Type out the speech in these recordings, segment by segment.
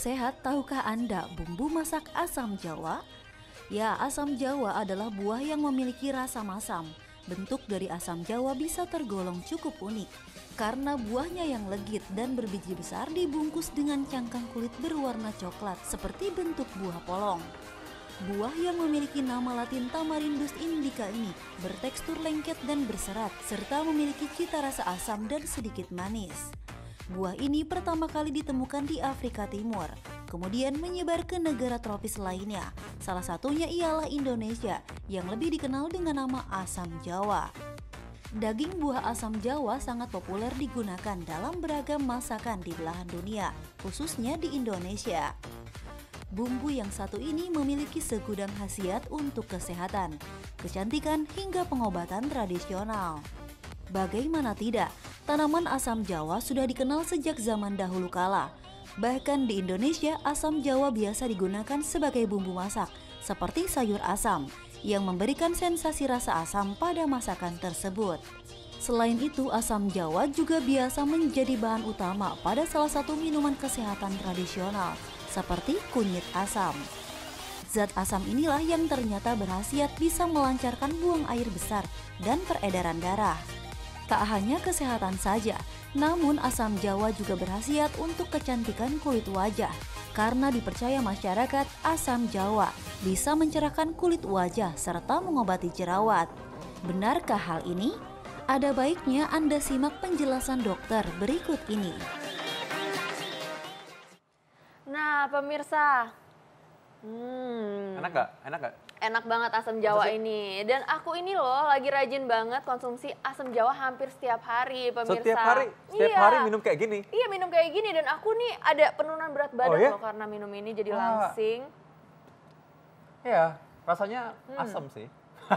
sehat, tahukah Anda bumbu masak asam jawa? Ya, asam jawa adalah buah yang memiliki rasa masam. Bentuk dari asam jawa bisa tergolong cukup unik karena buahnya yang legit dan berbiji besar dibungkus dengan cangkang kulit berwarna coklat seperti bentuk buah polong. Buah yang memiliki nama latin Tamarindus indica ini bertekstur lengket dan berserat serta memiliki cita rasa asam dan sedikit manis. Buah ini pertama kali ditemukan di Afrika Timur, kemudian menyebar ke negara tropis lainnya. Salah satunya ialah Indonesia, yang lebih dikenal dengan nama asam Jawa. Daging buah asam Jawa sangat populer digunakan dalam beragam masakan di belahan dunia, khususnya di Indonesia. Bumbu yang satu ini memiliki segudang khasiat untuk kesehatan, kecantikan, hingga pengobatan tradisional. Bagaimana tidak, tanaman asam jawa sudah dikenal sejak zaman dahulu kala. Bahkan di Indonesia, asam jawa biasa digunakan sebagai bumbu masak, seperti sayur asam, yang memberikan sensasi rasa asam pada masakan tersebut. Selain itu, asam jawa juga biasa menjadi bahan utama pada salah satu minuman kesehatan tradisional, seperti kunyit asam. Zat asam inilah yang ternyata berhasiat bisa melancarkan buang air besar dan peredaran darah. Tak hanya kesehatan saja, namun asam jawa juga berhasiat untuk kecantikan kulit wajah. Karena dipercaya masyarakat, asam jawa bisa mencerahkan kulit wajah serta mengobati jerawat. Benarkah hal ini? Ada baiknya Anda simak penjelasan dokter berikut ini. Nah, pemirsa, Hmm. Enak gak? Enak gak? Enak banget asam jawa Maksudnya? ini. Dan aku ini loh lagi rajin banget konsumsi asam jawa hampir setiap hari, pemirsa. Setiap hari? Setiap iya. hari minum kayak gini? Iya, minum kayak gini. Dan aku nih ada penurunan berat badan oh, iya? loh karena minum ini jadi ah. langsing. Iya, rasanya hmm. asam sih.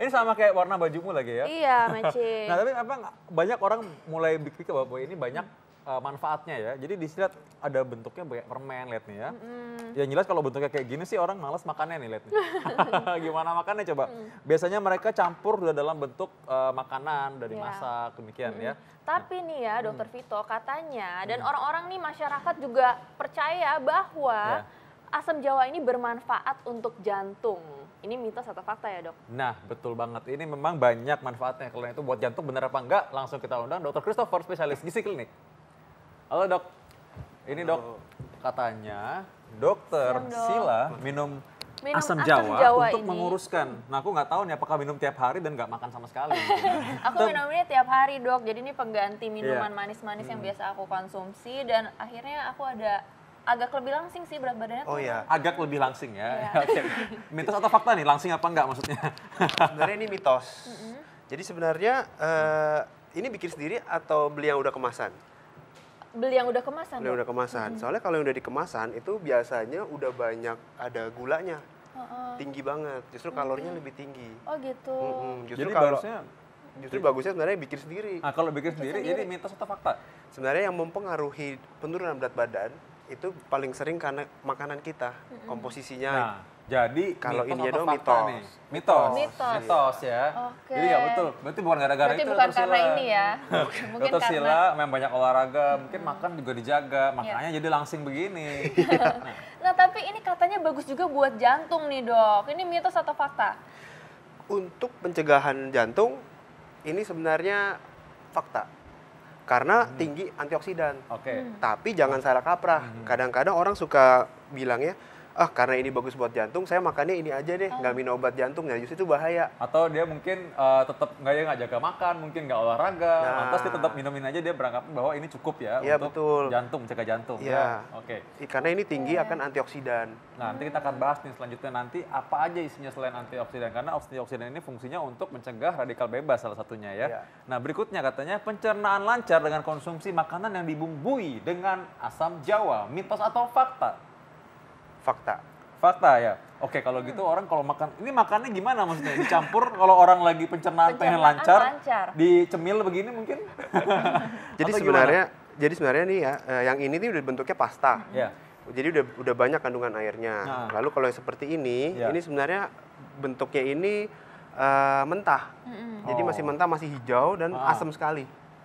ini sama kayak warna bajumu lagi ya? Iya, matching. nah, tapi apa banyak orang mulai pikir bahwa ini banyak hmm uh, manfaatnya ya. Jadi di sini ada bentuknya kayak permen lihat nih ya. Mm-hmm. Yang jelas kalau bentuknya kayak gini sih orang males makannya nih lihat nih. Gimana makannya coba? Mm. Biasanya mereka campur udah dalam bentuk uh, makanan dari yeah. masak demikian mm-hmm. ya. Tapi nih ya mm. Dokter Vito katanya dan mm. orang-orang nih masyarakat juga percaya bahwa yeah asam jawa ini bermanfaat untuk jantung. Ini mitos atau fakta ya dok? Nah betul banget, ini memang banyak manfaatnya. Kalau itu buat jantung benar apa enggak, langsung kita undang Dokter Christopher, spesialis gizi klinik. Halo dok, ini dok katanya dokter Halo, iya, dok. Sila minum minum asam, Jawa, asam Jawa untuk ini. menguruskan. Nah aku nggak tahu nih apakah minum tiap hari dan nggak makan sama sekali. aku minumnya tiap hari dok, jadi ini pengganti iya. minuman manis-manis yeah. hmm. yang biasa aku konsumsi dan akhirnya aku ada agak lebih langsing sih berat badannya. Oh iya. Agak lebih langsing ya. Yeah. Iya. mitos atau fakta nih, langsing apa enggak maksudnya? sebenarnya ini mitos. Mm -hmm. Jadi sebenarnya uh, ini bikin sendiri atau beli yang udah kemasan? beli yang udah kemasan. Beli yang ya? udah kemasan. Hmm. Soalnya kalau yang udah dikemasan itu biasanya udah banyak ada gulanya. Uh Tinggi banget. Justru kalorinya hmm. lebih tinggi. Oh gitu. Hmm, justru Jadi kalau bagusnya, justru bagusnya sebenarnya bikin sendiri. Nah, kalau bikin, bikin sendiri, sendiri jadi mitos atau fakta? Sebenarnya yang mempengaruhi penurunan berat badan itu paling sering karena makanan kita, mm -hmm. komposisinya. Nah jadi kalau ini dong mitos. Nih? Mitos. mitos. Mitos ya. ya. Okay. Jadi nggak ya, betul. Berarti bukan gara-gara itu. Berarti bukan karena Sila. ini ya. mungkin Dr. Sila karena... main banyak olahraga, hmm. mungkin makan juga dijaga, ya. makanya yeah. jadi langsing begini. nah. tapi ini katanya bagus juga buat jantung nih, Dok. Ini mitos atau fakta? Untuk pencegahan jantung ini sebenarnya fakta. Karena hmm. tinggi antioksidan. Oke. Okay. Hmm. Tapi jangan salah kaprah. Hmm. Kadang-kadang orang suka bilang ya ah karena ini bagus buat jantung saya makannya ini aja deh nggak minum obat jantung ya justru itu bahaya atau dia mungkin uh, eh, tetap nggak ya nggak jaga makan mungkin nggak olahraga nah. lantas dia tetap minumin aja dia beranggapan bahwa ini cukup ya, ya untuk betul. jantung jaga jantung Iya. oke okay. karena ini tinggi akan antioksidan nah nanti kita akan bahas nih selanjutnya nanti apa aja isinya selain antioksidan karena antioksidan ini fungsinya untuk mencegah radikal bebas salah satunya ya, ya. nah berikutnya katanya pencernaan lancar dengan konsumsi makanan yang dibumbui dengan asam jawa mitos atau fakta fakta. Fakta ya. Oke, kalau gitu orang kalau makan ini makannya gimana maksudnya? Dicampur kalau orang lagi pencernaan, pengen lancar, lancar, dicemil begini mungkin. jadi Atau sebenarnya gimana? jadi sebenarnya nih ya, eh, yang ini nih udah bentuknya pasta. Yeah. Jadi udah udah banyak kandungan airnya. Nah. Lalu kalau yang seperti ini, yeah. ini sebenarnya bentuknya ini uh, mentah. -hmm. Jadi masih oh. mentah, masih hijau dan ah. asam sekali.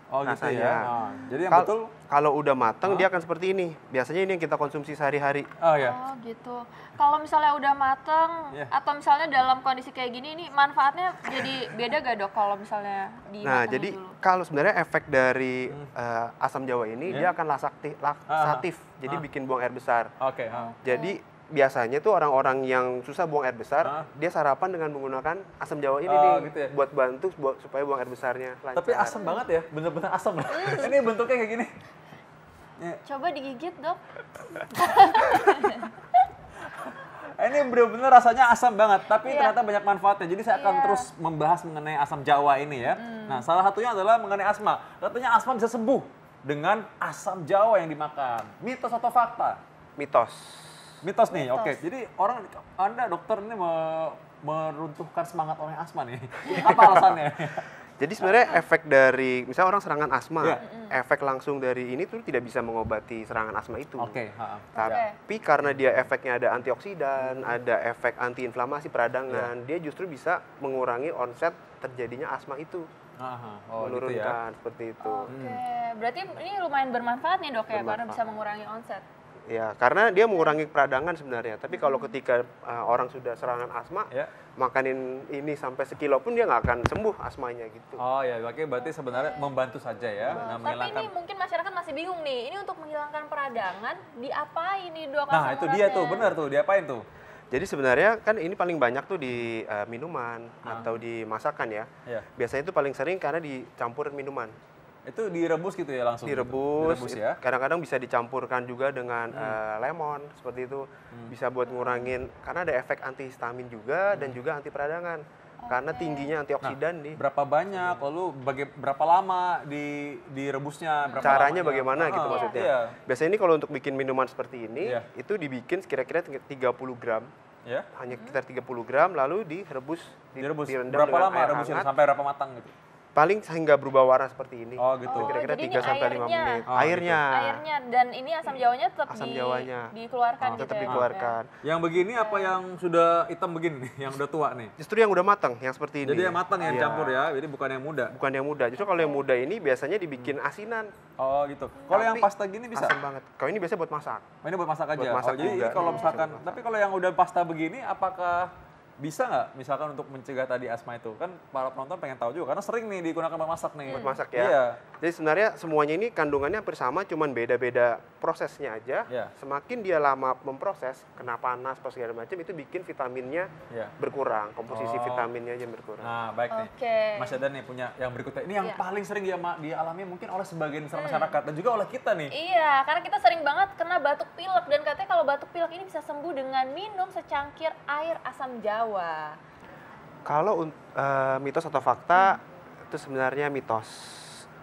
Oh gitu rasanya. ya. Oh. Jadi yang Kal betul kalau udah mateng oh. dia akan seperti ini. Biasanya ini yang kita konsumsi sehari-hari. Oh ya. Oh gitu. Kalau misalnya udah mateng yeah. atau misalnya dalam kondisi kayak gini ini manfaatnya jadi beda gak dok kalau misalnya di Nah, jadi kalau sebenarnya efek dari hmm. uh, asam jawa ini yeah. dia iya. akan lasatif, ah, ah. laksatif. Uh Jadi uh bikin buang air besar. Oke, okay, uh Jadi biasanya tuh orang-orang yang susah buang air besar, Hah? dia sarapan dengan menggunakan asam jawa ini oh, nih, gitu ya? buat bantu supaya buang air besarnya lancar. Tapi asam banget ya, bener-bener asam. Hmm. ini bentuknya kayak gini. Ya. Coba digigit dok. ini benar-benar rasanya asam banget, tapi yeah. ternyata banyak manfaatnya. Jadi saya akan yeah. terus membahas mengenai asam Jawa ini ya. Mm. Nah, salah satunya adalah mengenai asma. Katanya asma bisa sembuh dengan asam Jawa yang dimakan. Mitos atau fakta? Mitos Mitos nih, oke. Okay. Jadi orang, Anda dokter ini me meruntuhkan semangat orang asma nih. Apa alasannya? Jadi sebenarnya efek dari misalnya orang serangan asma, yeah. efek langsung dari ini tuh tidak bisa mengobati serangan asma itu. Oke. Okay. Tapi okay. karena dia efeknya ada antioksidan, hmm. ada efek antiinflamasi peradangan, yeah. dia justru bisa mengurangi onset terjadinya asma itu. Aha, oh, menurunkan gitu ya. seperti itu. Oke, okay. berarti ini lumayan bermanfaat nih dok ya, karena bisa mengurangi onset. Ya, karena dia mengurangi peradangan sebenarnya. Tapi hmm. kalau ketika uh, orang sudah serangan asma, ya. makanin ini sampai sekilo pun dia nggak akan sembuh asmanya gitu. Oh ya, berarti berarti sebenarnya membantu saja ya. Nah, Tapi ini mungkin masyarakat masih bingung nih. Ini untuk menghilangkan peradangan, diapain nih kali? Nah itu dia tuh, benar tuh, diapain tuh? Jadi sebenarnya kan ini paling banyak tuh di uh, minuman ah. atau di masakan ya. ya. Biasanya itu paling sering karena dicampur minuman. Itu direbus gitu ya langsung? Direbus, gitu? direbus ya. Kadang-kadang bisa dicampurkan juga dengan hmm. uh, lemon seperti itu. Hmm. Bisa buat ngurangin karena ada efek antihistamin juga hmm. dan juga anti peradangan. Okay. Oh. Karena tingginya antioksidan nah, di berapa banyak? Lalu baga berapa lama di direbusnya? Berapa Caranya lamanya? bagaimana ah, gitu maksudnya? Iya. Biasanya ini kalau untuk bikin minuman seperti ini yeah. itu dibikin kira-kira 30 gram yeah. Hanya sekitar 30 gram lalu direbus, direbus. direndam berapa lama rebusnya sampai berapa matang gitu? paling sehingga berubah warna seperti ini. Oh gitu. Oh, kira-kira oh, tiga sampai lima menit. Oh, airnya. Gitu. Airnya dan ini asam jawanya tetap asam di, jawanya. dikeluarkan oh, gitu. Tetap ya? dikeluarkan. Yang begini apa iya. yang sudah hitam begini nih, yang udah tua nih? Justru yang udah matang, yang seperti ini. Jadi yang matang yang ya. campur ya, jadi bukan yang muda. Bukan yang muda. Justru kalau yang muda ini biasanya dibikin asinan. Oh gitu. Kalau yang pasta gini bisa? Asam banget. Kalau ini biasanya buat masak. Oh, ini buat masak aja. Buat masak oh, jadi kalau iya, misalkan, tapi kalau yang udah pasta begini apakah bisa nggak misalkan untuk mencegah tadi asma itu kan para penonton pengen tahu juga karena sering nih digunakan buat masak nih buat masak ya iya. jadi sebenarnya semuanya ini kandungannya hampir sama cuman beda-beda prosesnya aja yeah. semakin dia lama memproses kena panas pas segala macam itu bikin vitaminnya yeah. berkurang komposisi oh. vitaminnya aja berkurang nah baik okay. nih Mas Adan nih punya yang berikutnya ini yang yeah. paling sering dia alami mungkin oleh sebagian besar hmm. masyarakat dan juga oleh kita nih iya karena kita sering banget kena batuk pilek dan katanya kalau batuk pilek ini bisa sembuh dengan minum secangkir air asam jawa Jawa. Kalau uh, mitos atau fakta hmm. itu sebenarnya mitos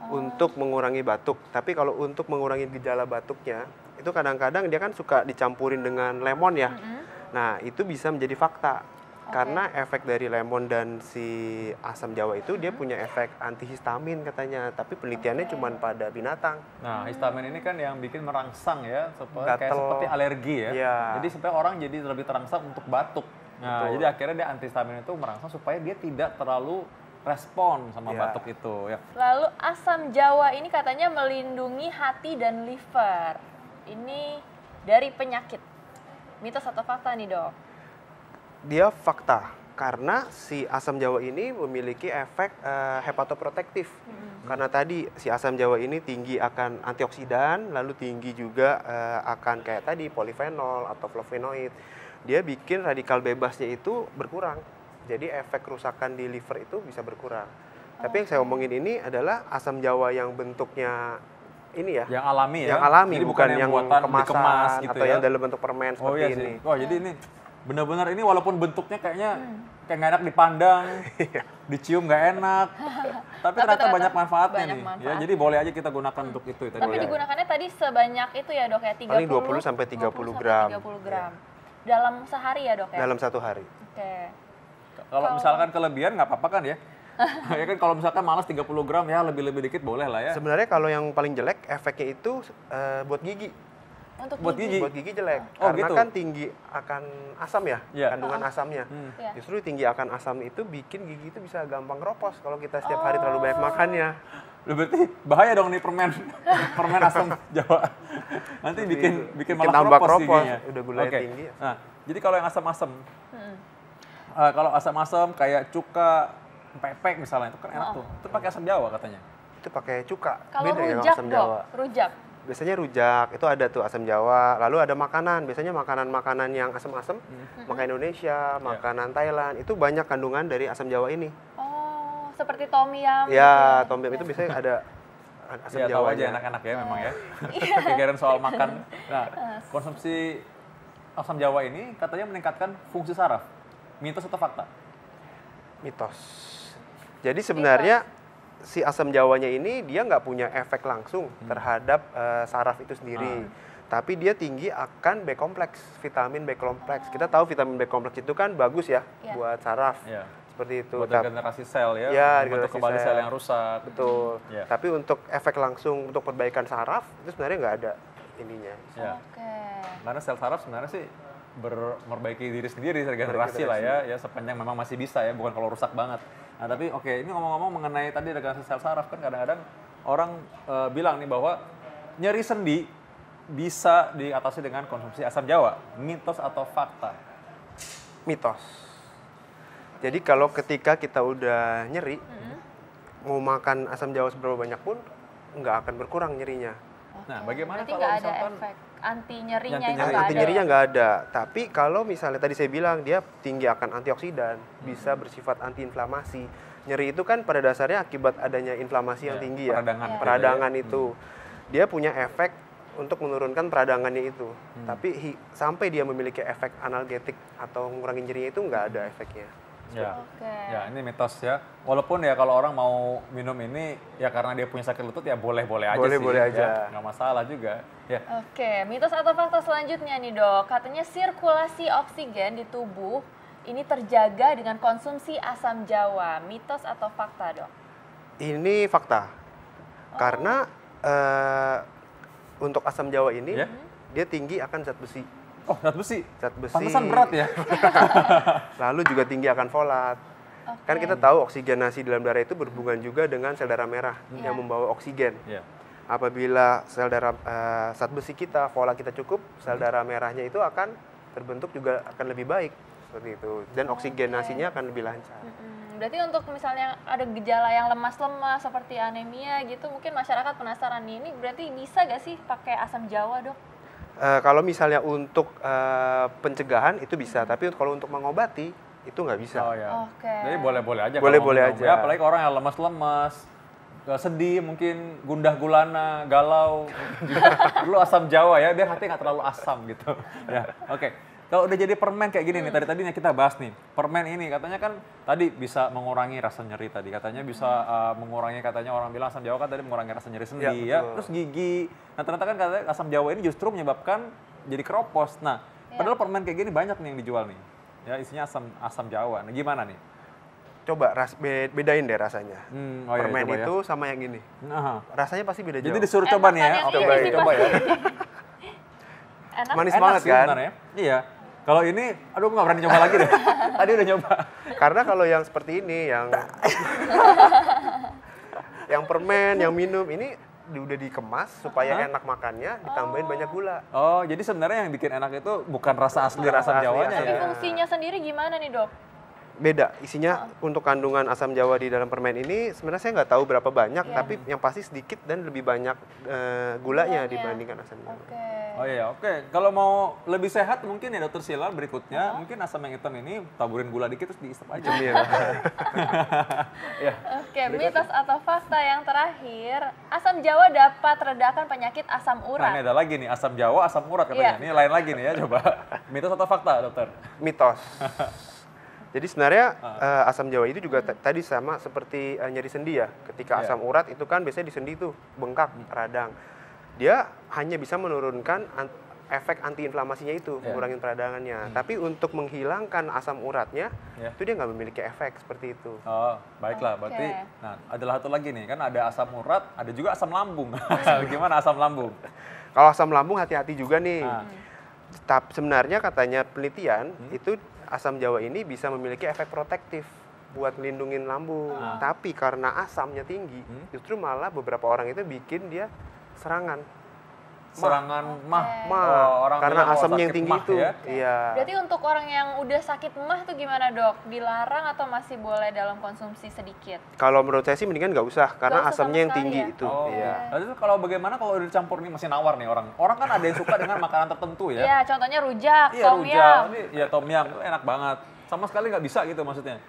oh. untuk mengurangi batuk. Tapi kalau untuk mengurangi gejala batuknya itu kadang-kadang dia kan suka dicampurin dengan lemon ya. Hmm. Nah itu bisa menjadi fakta okay. karena efek dari lemon dan si asam jawa itu hmm. dia punya efek antihistamin katanya tapi penelitiannya okay. cuma pada binatang nah hmm. histamin ini kan yang bikin merangsang ya seperti kayak seperti alergi ya, ya. jadi supaya orang jadi lebih terangsang untuk batuk Nah, Betul. jadi akhirnya dia antihistamin itu merangsang supaya dia tidak terlalu respon sama yeah. batuk itu. Ya. Lalu asam jawa ini katanya melindungi hati dan liver. Ini dari penyakit. Mitos atau fakta nih dok? Dia fakta karena si asam jawa ini memiliki efek uh, hepatoprotektif. Mm-hmm. Karena tadi si asam jawa ini tinggi akan antioksidan, lalu tinggi juga uh, akan kayak tadi polifenol atau flavonoid dia bikin radikal bebasnya itu berkurang. Jadi efek kerusakan di liver itu bisa berkurang. Oh. Tapi yang saya oh, omongin ini adalah asam jawa yang bentuknya ini ya. Yang alami ya. Yang alami jadi bukan, yang, yang kemasan dikemas gitu atau ya? yang dalam bentuk permen oh, iya seperti iya ini. Oh, jadi ini benar-benar ini walaupun bentuknya kayaknya hmm. kayak gak enak dipandang, iya. dicium nggak enak, tapi ternyata, ternyata banyak manfaatnya banyak nih. Ya, jadi boleh aja kita gunakan hmm. untuk itu. Tadi tapi ya. digunakannya tadi sebanyak itu ya dok ya 20 sampai 30, 30 gram. 30 gram. Ya dalam sehari ya dok ya? Dalam satu hari. Oke. Okay. Kalau misalkan kelebihan nggak apa-apa kan ya? ya kan kalau misalkan malas 30 gram ya lebih-lebih dikit boleh lah ya. Sebenarnya kalau yang paling jelek efeknya itu uh, buat gigi. Untuk buat gigi. gigi. Buat gigi jelek. Oh, Karena gitu. kan tinggi akan asam ya, yeah. kandungan uh asamnya. Hmm. Iya. Justru tinggi akan asam itu bikin gigi itu bisa gampang keropos kalau kita setiap oh. hari terlalu banyak oh. makannya. Lu berarti bahaya dong nih permen permen asam Jawa. Nanti Jadi bikin bikin, bikin malah keropos, keropos giginya. Udah gulanya okay. tinggi. Ya. Nah, jadi kalau yang asam-asam, uh, kalau asam-asam kayak cuka, pepek misalnya itu kan enak oh. tuh. Itu pakai asam Jawa katanya. Itu pakai cuka. Kalau ya rujak asam dok, rujak biasanya rujak itu ada tuh asam jawa lalu ada makanan biasanya makanan-makanan yang asam-asam hmm. hmm. Ya. makanan Indonesia makanan yeah. Thailand itu banyak kandungan dari asam jawa ini oh seperti tom yum iya, gitu ya tom yum itu biasanya ada asam ya, jawa aja anak-anak ya memang ya iya. kegiatan soal makan nah konsumsi asam jawa ini katanya meningkatkan fungsi saraf mitos atau fakta mitos jadi sebenarnya si asam jawanya ini dia nggak punya efek langsung hmm. terhadap uh, saraf itu sendiri. Ah. Tapi dia tinggi akan B kompleks, vitamin B kompleks. Kita tahu vitamin B kompleks itu kan bagus ya yeah. buat saraf. Yeah. Seperti itu. Buat regenerasi sel ya. Ya, untuk kembali sel. sel yang rusak. Betul. Hmm. Iya. Yeah. Tapi untuk efek langsung untuk perbaikan saraf itu sebenarnya nggak ada ininya. Yeah. Oke. Karena sel saraf sebenarnya sih memperbaiki diri sendiri regenerasi lah ya ya sepanjang memang masih bisa ya bukan kalau rusak banget Nah tapi oke okay, ini ngomong-ngomong mengenai tadi regenerasi sel saraf kan kadang-kadang orang e, bilang nih bahwa nyeri sendi bisa diatasi dengan konsumsi asam jawa. Mitos atau fakta? Mitos. Jadi kalau ketika kita udah nyeri, mm -hmm. mau makan asam jawa seberapa banyak pun nggak akan berkurang nyerinya Okay. Nah, bagaimana Berarti kalau misalkan ada efek anti nyerinya anti, -nyeri. anti nyerinya nggak ada. Tapi kalau misalnya tadi saya bilang dia tinggi akan antioksidan, hmm. bisa bersifat antiinflamasi. Nyeri itu kan pada dasarnya akibat adanya inflamasi ya, yang tinggi peradangan ya. Peradangan, gitu ya. peradangan hmm. itu. Hmm. Dia punya efek untuk menurunkan peradangannya itu. Hmm. Tapi sampai dia memiliki efek analgetik atau mengurangi nyeri itu nggak ada efeknya. Ya. Okay. ya, ini mitos ya. Walaupun ya kalau orang mau minum ini ya karena dia punya sakit lutut ya boleh-boleh aja boleh, sih. Boleh-boleh ya, aja. Ya, nggak masalah juga. Ya. Oke, okay. mitos atau fakta selanjutnya nih dok. Katanya sirkulasi oksigen di tubuh ini terjaga dengan konsumsi asam jawa. Mitos atau fakta dok? Ini fakta. Oh. Karena uh, untuk asam jawa ini yeah. dia tinggi akan zat besi. Oh, zat besi. Zat besi. Pantesan berat ya. Lalu juga tinggi akan folat. Okay. Kan kita tahu oksigenasi dalam darah itu berhubungan juga dengan sel darah merah yeah. yang membawa oksigen. Yeah. Apabila sel darah uh, zat besi kita, folat kita cukup, sel mhm. darah merahnya itu akan terbentuk juga akan lebih baik seperti itu dan oksigenasinya akan lebih lancar. Mm-hmm. Berarti untuk misalnya ada gejala yang lemas-lemas seperti anemia gitu, mungkin masyarakat penasaran nih, ini berarti bisa gak sih pakai asam jawa dok? Eh, kalau misalnya untuk uh, pencegahan itu bisa, tapi kalau untuk mengobati itu nggak bisa. Oh ya. Okay. Jadi boleh-boleh aja. Boleh-boleh aja. Ya, apalagi orang yang lemas-lemas, eh, sedih mungkin gundah gulana galau dulu asam jawa ya biar hati nggak terlalu asam gitu ya oke okay. Kalau udah jadi permen kayak gini hmm. nih, tadi tadinya kita bahas nih, permen ini katanya kan tadi bisa mengurangi rasa nyeri tadi, katanya bisa uh, mengurangi katanya orang bilang asam jawa kan tadi mengurangi rasa nyeri sendiri ya, ya. terus gigi. Nah ternyata kan katanya asam jawa ini justru menyebabkan jadi keropos. Nah ya. padahal permen kayak gini banyak nih yang dijual nih, ya isinya asam asam jawa. Nah gimana nih? coba ras, bedain deh rasanya. Hmm, oh iya, Permen iya, itu ya. sama yang ini. Nah, Rasanya pasti beda jauh. Jadi disuruh eh, coba nih ya. Coba, kan coba ya. Manis Enak banget kan? Iya. Kalau ini, aduh gue gak berani nyoba lagi deh. Tadi udah nyoba. Karena kalau yang seperti ini, yang yang permen, yang minum, ini udah dikemas supaya huh? enak makannya ditambahin oh. banyak gula. Oh, jadi sebenarnya yang bikin enak itu bukan rasa asli rasa, rasa Jawanya asli. ya. Tapi fungsinya sendiri gimana nih, Dok? beda isinya untuk kandungan asam jawa di dalam permen ini sebenarnya saya nggak tahu berapa banyak yeah. tapi yang pasti sedikit dan lebih banyak uh, gulanya yeah, dibandingkan asam jawa. Okay. Oh iya oke okay. kalau mau lebih sehat mungkin ya dokter Sila berikutnya uh -huh. mungkin asam yang hitam ini taburin gula dikit terus diisap aja. ya. Oke okay, mitos atau fakta yang terakhir asam jawa dapat redakan penyakit asam urat. Nah, ini ada lagi nih asam jawa asam urat katanya. Yeah. Ini lain lagi nih ya coba mitos atau fakta dokter? Mitos. Jadi sebenarnya uh. asam jawa itu juga tadi sama seperti uh, nyeri sendi ya. Ketika yeah. asam urat itu kan biasanya di sendi itu bengkak, hmm. radang. Dia hanya bisa menurunkan an efek antiinflamasinya itu, yeah. mengurangi peradangannya. Hmm. Tapi untuk menghilangkan asam uratnya, yeah. itu dia nggak memiliki efek seperti itu. Oh, baiklah. Okay. Berarti, nah ada satu lagi nih kan ada asam urat, ada juga asam lambung. Gimana asam lambung? Kalau asam lambung hati-hati juga nih. Ah. Hmm. Tapi sebenarnya katanya penelitian hmm. itu asam jawa ini bisa memiliki efek protektif buat lindungin lambung. Ah. Tapi karena asamnya tinggi, hmm? justru malah beberapa orang itu bikin dia serangan serangan mah, okay. mah. Oh, orang karena oh, asamnya yang tinggi itu. Ya. Okay. Iya. Berarti untuk orang yang udah sakit mah tuh gimana dok? Dilarang atau masih boleh dalam konsumsi sedikit? Kalau menurut saya sih mendingan nggak usah karena gak asamnya yang tinggi ya? itu. Oh, iya. Lalu nah, kalau bagaimana kalau udah dicampur nih masih nawar nih orang? Orang kan ada yang suka dengan makanan tertentu ya? Iya, contohnya rujak, iya, tom rujak. yum. Iya, tom yum enak banget. Sama sekali nggak bisa gitu maksudnya.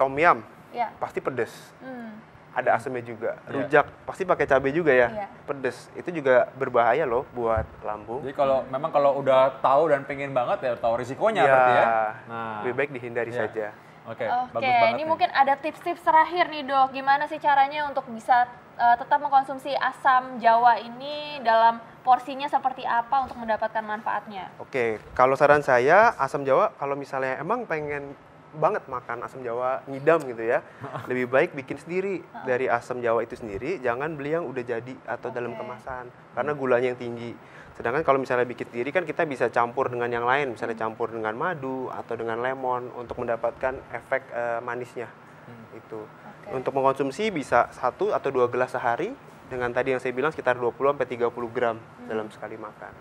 Tom yum, ya. pasti pedes. Hmm ada hmm. asamnya juga. Iya. Rujak pasti pakai cabai juga ya, yeah. pedes. Itu juga berbahaya loh buat lambung. Jadi kalau memang kalau udah tahu dan pengen banget ya tahu risikonya yeah. berarti ya. Nah, lebih baik dihindari yeah. saja. Oke, okay, okay, Ini nih. mungkin ada tips-tips terakhir nih dok, gimana sih caranya untuk bisa uh, tetap mengkonsumsi asam jawa ini dalam porsinya seperti apa untuk mendapatkan manfaatnya? Oke, okay, kalau saran saya asam jawa kalau misalnya emang pengen banget makan asam jawa ngidam gitu ya. Lebih baik bikin sendiri dari asam jawa itu sendiri, jangan beli yang udah jadi atau okay. dalam kemasan karena gulanya yang tinggi. Sedangkan kalau misalnya bikin sendiri kan kita bisa campur dengan yang lain, misalnya hmm. campur dengan madu atau dengan lemon untuk mendapatkan efek uh, manisnya. Hmm. Itu. Okay. Untuk mengkonsumsi bisa satu atau dua gelas sehari dengan tadi yang saya bilang sekitar 20 sampai 30 gram hmm. dalam sekali makan.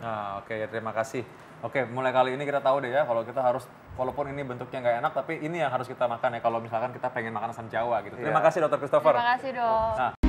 Nah, oke okay, terima kasih. Oke, mulai kali ini kita tahu deh ya kalau kita harus walaupun ini bentuknya nggak enak tapi ini yang harus kita makan ya kalau misalkan kita pengen makan asam Jawa gitu. Terima iya. kasih Dokter Christopher. Terima kasih dok. Nah,